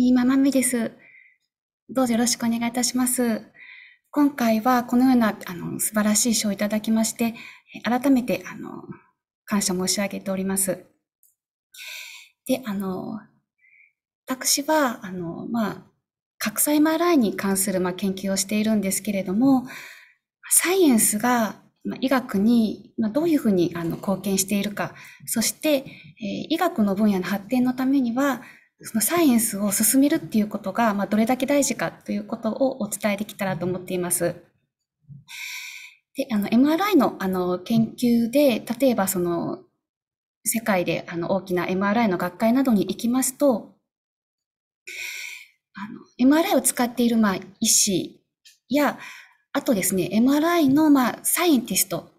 今まみです。どうぞよろしくお願いいたします。今回はこのようなあの素晴らしい賞をいただきまして、改めてあの感謝申し上げております。で、あの、私は、あの、まあ、核細ラインに関する、まあ、研究をしているんですけれども、サイエンスが医学にどういうふうにあの貢献しているか、そして医学の分野の発展のためには、そのサイエンスを進めるっていうことが、まあ、どれだけ大事かということをお伝えできたらと思っています。で、あの、MRI の、あの、研究で、例えば、その、世界で、あの、大きな MRI の学会などに行きますと、あの、MRI を使っている、まあ、医師や、あとですね、MRI の、まあ、サイエンティスト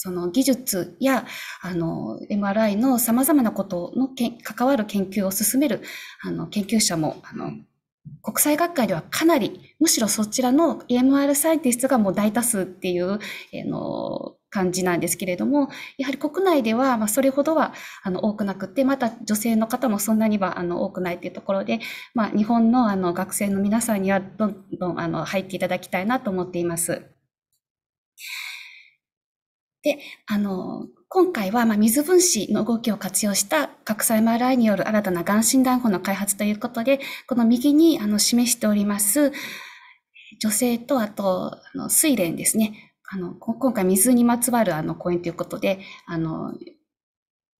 その技術や、あの、MRI の様々なことのけ関わる研究を進める、あの、研究者も、あの、国際学会ではかなり、むしろそちらの m r サイエンティストがもう大多数っていう、あの、感じなんですけれども、やはり国内では、まあ、それほどは、あの、多くなくて、また女性の方もそんなには、あの、多くないっていうところで、まあ、日本の、あの、学生の皆さんには、どんどん、あの、入っていただきたいなと思っています。で、あの、今回は、まあ、水分子の動きを活用した核細 MRI による新たな眼ん診断法の開発ということで、この右にあの示しております、女性と、あと、あの水蓮ですね。あの、今回水にまつわるあの講演ということで、あの、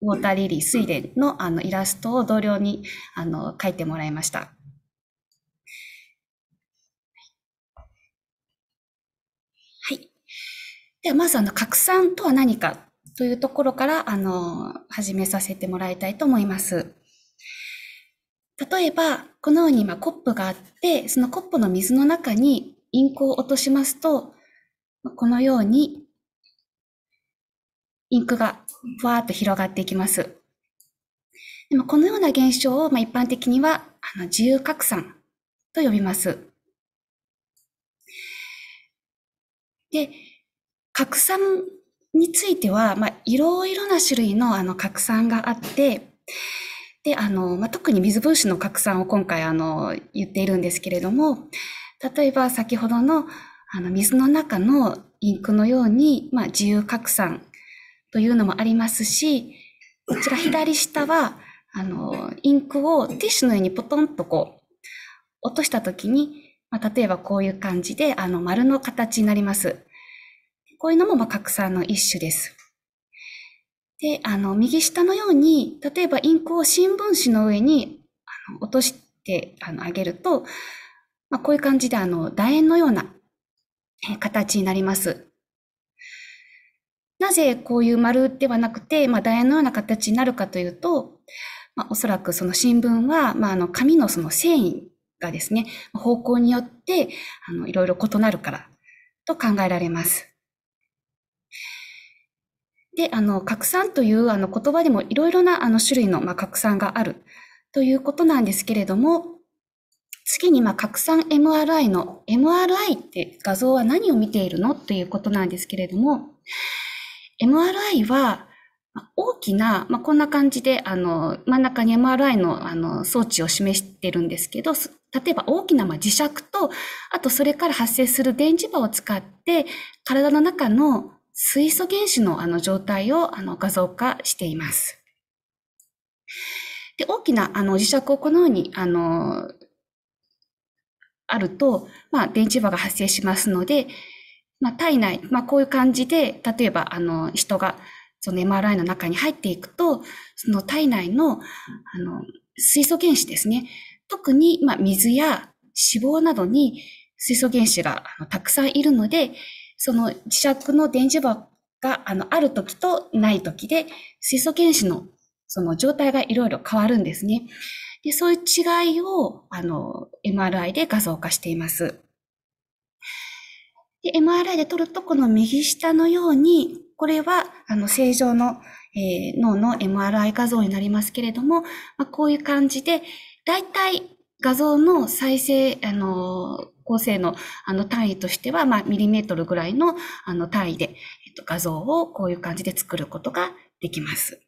ウォーターリリー、水蓮のあのイラストを同僚にあの書いてもらいました。では、まずあの、拡散とは何かというところから、あの、始めさせてもらいたいと思います。例えば、このように今コップがあって、そのコップの水の中にインクを落としますと、このようにインクがふわーっと広がっていきます。でもこのような現象を、まあ、一般的にはあの自由拡散と呼びます。で、拡散については、まあ、いろいろな種類のあの拡散があって、で、あの、まあ、特に水分子の拡散を今回あの、言っているんですけれども、例えば先ほどのあの水の中のインクのように、まあ、自由拡散というのもありますし、こちら左下は、あの、インクをティッシュのようにポトンとこう、落としたときに、まあ、例えばこういう感じで、あの、丸の形になります。こういうのもま拡散の一種です。で、あの、右下のように、例えばインクを新聞紙の上にあの落としてあの上げると、まあ、こういう感じで、あの、楕円のような形になります。なぜこういう丸ではなくて、まあ、楕円のような形になるかというと、まあ、おそらくその新聞は、まあ、あの紙のその繊維がですね、方向によってあのいろいろ異なるからと考えられます。で、あの、拡散というあの言葉でもいろいろなあの種類のまあ拡散があるということなんですけれども、次にまあ拡散 MRI の MRI って画像は何を見ているのということなんですけれども、MRI は大きな、まあ、こんな感じで、あの、真ん中に MRI のあの装置を示してるんですけど、例えば大きなまあ磁石と、あとそれから発生する電磁波を使って、体の中の水素原子のあの状態をあの画像化しています。で、大きなあの磁石をこのように、あの、あると、まあ、電磁場が発生しますので、まあ、体内、まあ、こういう感じで、例えば、あの、人が、その MRI の中に入っていくと、その体内の、あの、水素原子ですね。特に、まあ、水や脂肪などに水素原子がたくさんいるので、その磁石の電磁場があのある時とない時で、水素原子のその状態がいろいろ変わるんですね。でそういう違いをあの MRI で画像化しています。で MRI で撮ると、この右下のように、これはあの正常の、えー、脳の MRI 画像になりますけれども、まあ、こういう感じで、だいたい画像の再生、あの構成のあの単位としては、まあ、ミリメートルぐらいのあの単位で、えっと、画像をこういう感じで作ることができます。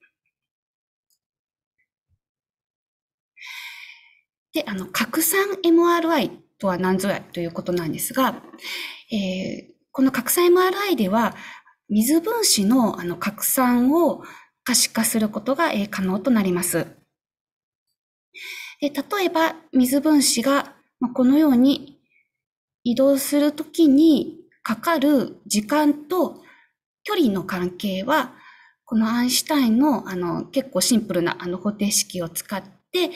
で、あの、拡散 MRI とは何ぞやということなんですが、えー、この拡散 MRI では、水分子のあの拡散を可視化することが、え可能となります。で例えば、水分子がこのように移動するときにかかる時間と距離の関係は、このアインシュタインのあの結構シンプルなあの方程式を使って、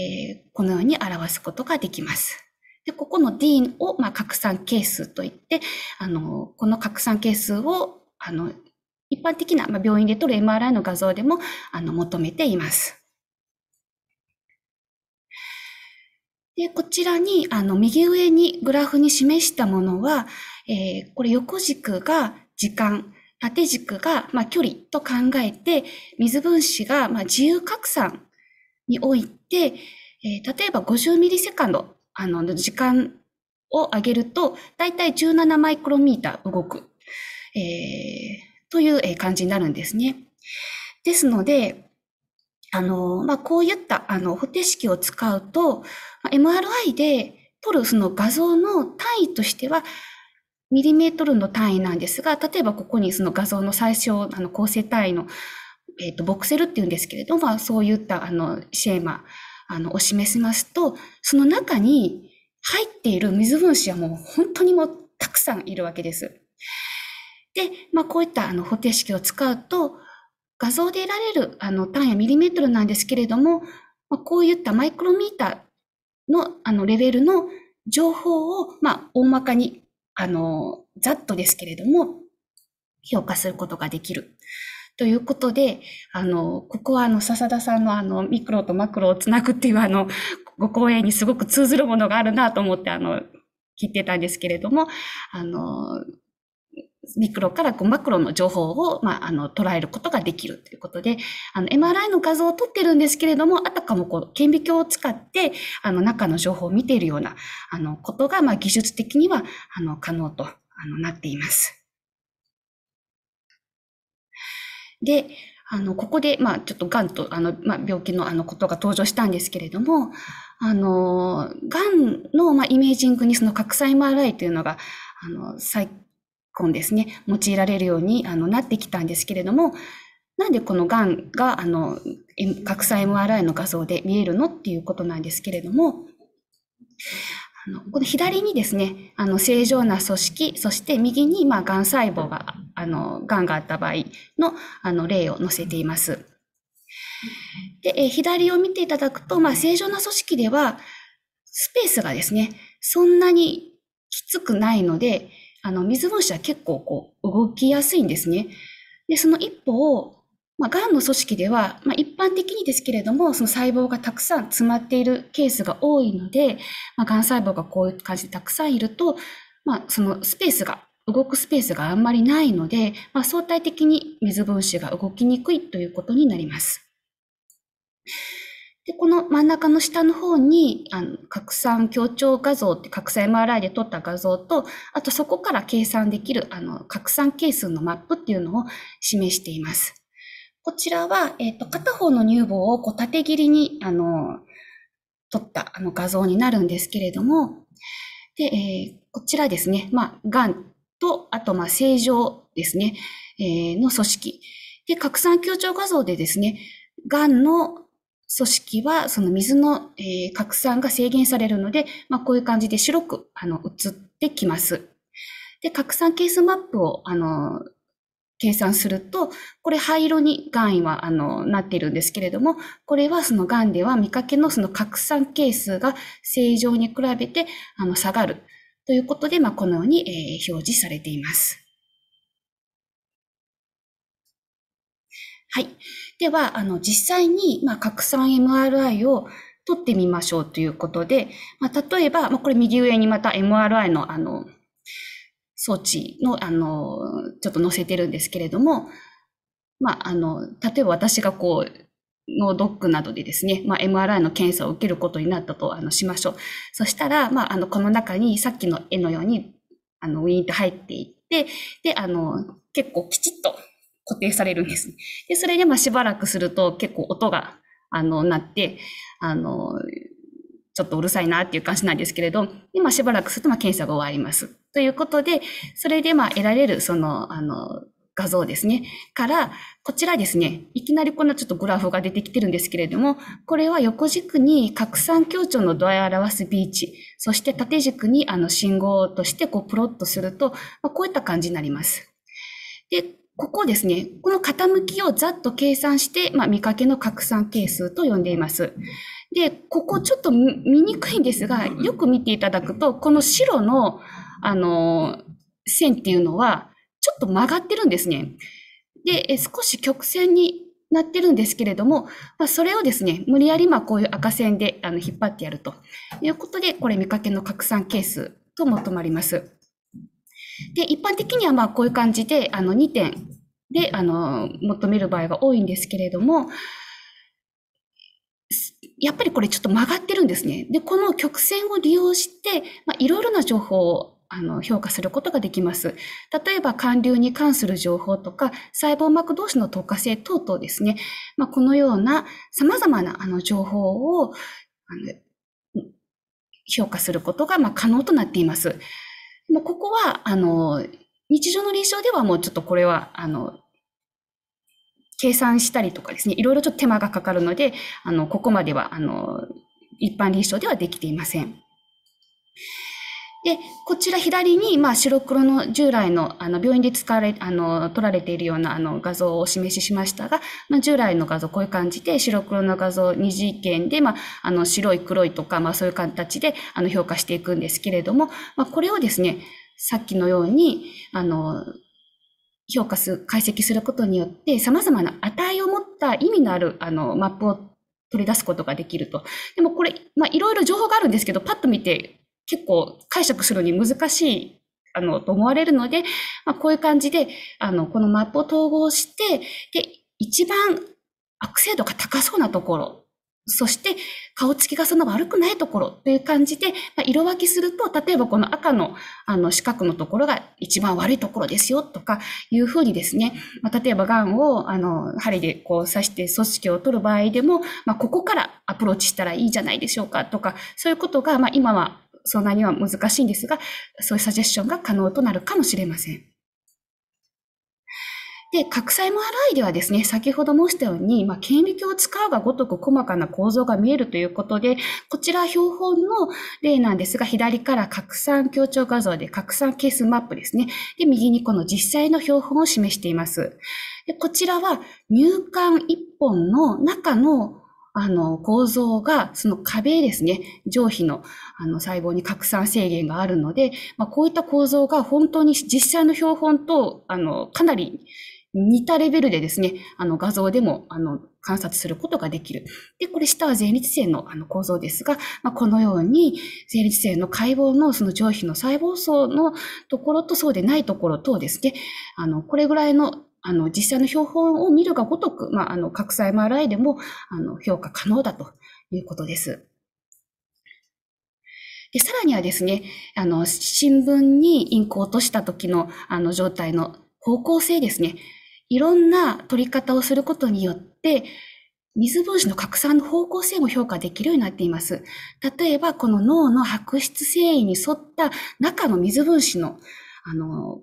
えー、このように表すことができます。でここの D を、まあ、拡散係数といって、あのこの拡散係数をあの一般的な、まあ、病院で撮る MRI の画像でもあの求めています。で、こちらに、あの、右上にグラフに示したものは、えー、これ横軸が時間、縦軸が、まあ、距離と考えて、水分子が、まあ、自由拡散において、えー、例えば50ミリセカンド、あの、時間を上げると、だいたい17マイクロメーター動く、えー、という感じになるんですね。ですので、あの、まあ、こういった、あの、方程式を使うと、MRI で撮るその画像の単位としては、ミリメートルの単位なんですが、例えばここにその画像の最小、あの、構成単位の、えっ、ー、と、ボクセルっていうんですけれども、まあ、そういった、あの、シェーマ、あの、お示しますと、その中に入っている水分子はもう本当にもたくさんいるわけです。で、まあ、こういった、あの、方程式を使うと、画像で得られるあの単位はミリメートルなんですけれども、まあ、こういったマイクロミーターのあのレベルの情報を、まあ、大まかに、あの、ざっとですけれども、評価することができる。ということで、あの、ここはあの、笹田さんのあの、ミクロとマクロをつなぐっていうあの、ご講演にすごく通ずるものがあるなと思って、あの、聞いてたんですけれども、あの、ミクロからこうマクロの情報を、まあ、あの、捉えることができるということで、あの、MRI の画像を撮ってるんですけれども、あたかもこう、顕微鏡を使って、あの、中の情報を見ているような、あの、ことが、まあ、技術的には、あの、可能と、あの、なっています。で、あの、ここで、まあ、ちょっと癌と、あの、まあ、病気の、あの、ことが登場したんですけれども、あの、癌の、まあ、イメージングにその核細 MRI というのが、あの、最根ですね、用いられるようにあのなってきたんですけれども、なんでこのがんが、あの、拡散 MRI の画像で見えるのっていうことなんですけれども、あのこの左にですね、あの正常な組織、そして右に、まあ、がん細胞が、あの、がんがあった場合の、あの、例を載せています。で、え左を見ていただくと、まあ、正常な組織では、スペースがですね、そんなにきつくないので、あの、水分子は結構こう、動きやすいんですね。で、その一歩を、まあ、癌の組織では、まあ、一般的にですけれども、その細胞がたくさん詰まっているケースが多いので、まあ、癌細胞がこういう感じでたくさんいると、まあ、そのスペースが、動くスペースがあんまりないので、まあ、相対的に水分子が動きにくいということになります。で、この真ん中の下の方に、あの、拡散強調画像って、拡散 MRI で撮った画像と、あとそこから計算できる、あの、拡散係数のマップっていうのを示しています。こちらは、えっ、ー、と、片方の乳房をこう縦切りに、あの、撮ったあの画像になるんですけれども、で、えー、こちらですね、まあ、癌と、あと、まあ、正常ですね、えー、の組織。で、拡散強調画像でですね、癌の組織はその水の、えー、拡散が制限されるので、まあ、こういう感じで白くあの映ってきます。で、拡散ケースマップをあの計算すると、これ灰色にがん位はあのなっているんですけれども、これはそのがんでは見かけのその拡散係数が正常に比べてあの下がるということで、まあ、このように、えー、表示されています。はい。では、あの、実際に、まあ、拡散 MRI を取ってみましょうということで、まあ、例えば、まあ、これ右上にまた MRI の、あの、装置の、あの、ちょっと載せてるんですけれども、まあ、あの、例えば私がこう、のドックなどでですね、まあ、MRI の検査を受けることになったとあのしましょう。そしたら、まあ、あの、この中にさっきの絵のように、あの、ウィーンと入っていって、で、あの、結構きちっと固定されるんですね。で、それでまあしばらくすると結構音が、あの、鳴って、あの、ちょっとうるさいなっていう感じなんですけれど、今しばらくするとまあ検査が終わります。ということで、それでまあ得られるその、あの、画像ですね。から、こちらですね、いきなりこんなちょっとグラフが出てきてるんですけれども、これは横軸に拡散強調の度合いを表すビーチ、そして縦軸にあの信号としてこうプロットすると、まあ、こういった感じになります。で、ここですね、この傾きをざっと計算して、まあ、見かけの拡散係数と呼んでいます。で、ここちょっと見にくいんですが、よく見ていただくと、この白の、あの、線っていうのは、ちょっと曲がってるんですね。で、少し曲線になってるんですけれども、まあ、それをですね、無理やりまあこういう赤線であの引っ張ってやるということで、これ見かけの拡散係数と求まります。で、一般的にはまあこういう感じで、あの2点で、あの、求める場合が多いんですけれども、やっぱりこれちょっと曲がってるんですね。で、この曲線を利用して、まあ、いろいろな情報をあの評価することができます。例えば、寒流に関する情報とか、細胞膜同士の透過性等々ですね。まあ、このような様々なあの情報をあの評価することがま可能となっています。もうここは、あの、日常の臨床ではもうちょっとこれは、あの、計算したりとかですね、いろいろちょっと手間がかかるので、あの、ここまでは、あの、一般臨床ではできていません。で、こちら左に、まあ、白黒の従来の、あの、病院で使われ、あの、撮られているような、あの、画像をお示ししましたが、ま従来の画像、こういう感じで、白黒の画像、二次元で、まあ、あの、白い黒いとか、まあ、そういう形で、あの、評価していくんですけれども、まあ、これをですね、さっきのように、あの、評価す、解析することによって、様々な値を持った意味のある、あの、マップを取り出すことができると。でもこれ、まあ、いろいろ情報があるんですけど、パッと見て結構解釈するに難しいあのと思われるので、まあ、こういう感じであのこのマップを統合してで一番悪性度が高そうなところそして顔つきがそんな悪くないところという感じで、まあ、色分けすると例えばこの赤のあの四角のところが一番悪いところですよとかいうふうにですね、まあ、例えばがんをあの針でこう刺して組織を取る場合でも、まあ、ここからアプローチしたらいいじゃないでしょうかとかそういうことが、ま今はそんなには難しいんですが、そういうサジェッションが可能となるかもしれません。で、格差 m 洗いではですね、先ほど申したように、まあ、顕微鏡を使うがごとく細かな構造が見えるということで、こちら標本の例なんですが、左から拡散強調画像で拡散ケースマップですね。で、右にこの実際の標本を示しています。でこちらは入管1本の中のあの、構造が、その壁ですね、上皮のあの細胞に拡散制限があるので、まあ、こういった構造が本当に実際の標本と、あの、かなり似たレベルでですね、あの画像でもあの観察することができる。で、これ下は前立腺のあの構造ですが、まあ、このように前立腺の解剖のその上皮の細胞層のところとそうでないところとですね、あの、これぐらいのあの、実際の標本を見るがごとく、まあ、あの、拡散 MRI でも、あの、評価可能だということです。で、さらにはですね、あの、新聞にインクを落とした時の、あの、状態の方向性ですね。いろんな取り方をすることによって、水分子の拡散の方向性も評価できるようになっています。例えば、この脳の白質繊維に沿った中の水分子の、あの、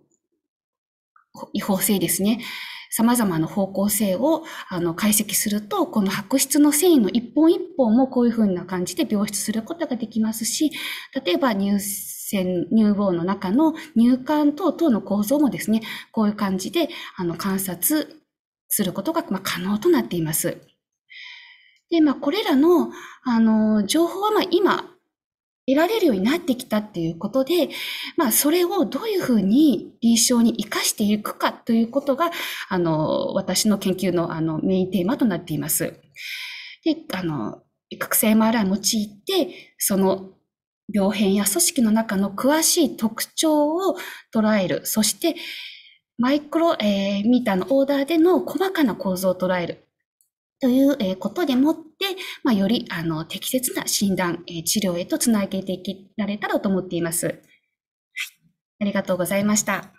違法性ですね。様々な方向性をあの解析すると、この白質の繊維の一本一本もこういうふうな感じで病出することができますし、例えば乳腺、乳房の中の乳管等々の構造もですね、こういう感じであの観察することが、まあ、可能となっています。で、まあ、これらの、あの、情報は、まあ、今、得られるようになってきたっていうことで、まあ、それをどういうふうに臨床に生かしていくかということが、あの、私の研究の、あの、メインテーマとなっています。で、あの、覚醒 MRI を用いて、その病変や組織の中の詳しい特徴を捉える。そして、マイクロ、えー、ミーターのオーダーでの細かな構造を捉える。ということでもっ、まあ、よりあの適切な診断、え治療へとつなげていけられたらと思っています。はい、ありがとうございました。